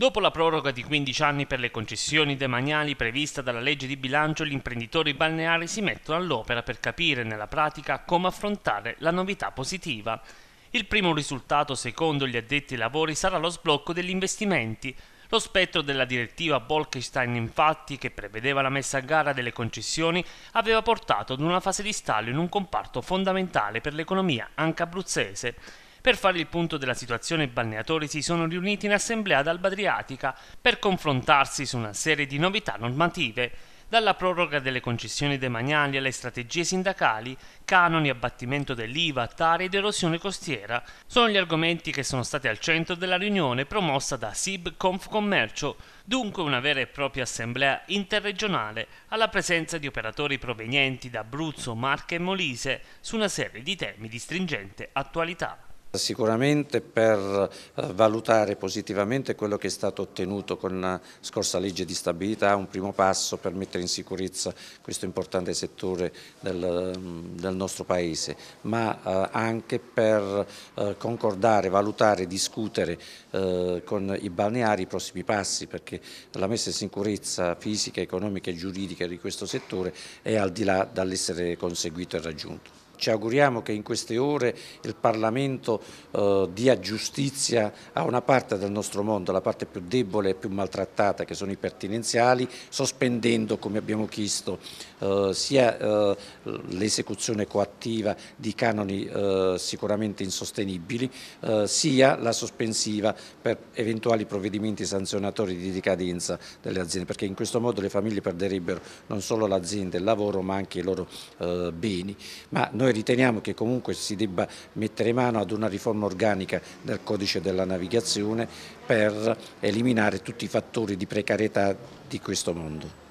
Dopo la proroga di 15 anni per le concessioni demaniali prevista dalla legge di bilancio, gli imprenditori balneari si mettono all'opera per capire nella pratica come affrontare la novità positiva. Il primo risultato, secondo gli addetti ai lavori, sarà lo sblocco degli investimenti. Lo spettro della direttiva Bolkestein, infatti, che prevedeva la messa a gara delle concessioni, aveva portato ad una fase di stallo in un comparto fondamentale per l'economia anche abruzzese. Per fare il punto della situazione i balneatori si sono riuniti in assemblea ad Albadriatica per confrontarsi su una serie di novità normative, dalla proroga delle concessioni demaniali alle strategie sindacali, canoni, abbattimento dell'IVA, tari ed erosione costiera, sono gli argomenti che sono stati al centro della riunione promossa da SIB Confcommercio, dunque una vera e propria assemblea interregionale alla presenza di operatori provenienti da Abruzzo, Marche e Molise su una serie di temi di stringente attualità. Sicuramente per eh, valutare positivamente quello che è stato ottenuto con la scorsa legge di stabilità, un primo passo per mettere in sicurezza questo importante settore del, mm, del nostro Paese, ma eh, anche per eh, concordare, valutare, discutere con i balneari i prossimi passi, perché la messa in sicurezza fisica, economica e giuridica di questo settore è al di là dall'essere conseguito e raggiunto. Ci auguriamo che in queste ore il Parlamento eh, dia giustizia a una parte del nostro mondo, la parte più debole e più maltrattata che sono i pertinenziali, sospendendo come abbiamo chiesto eh, sia eh, l'esecuzione coattiva di canoni eh, sicuramente insostenibili, eh, sia la sospensiva per eventuali provvedimenti sanzionatori di decadenza delle aziende, perché in questo modo le famiglie perderebbero non solo l'azienda e il lavoro ma anche i loro eh, beni. Ma noi noi riteniamo che comunque si debba mettere mano ad una riforma organica del codice della navigazione per eliminare tutti i fattori di precarietà di questo mondo.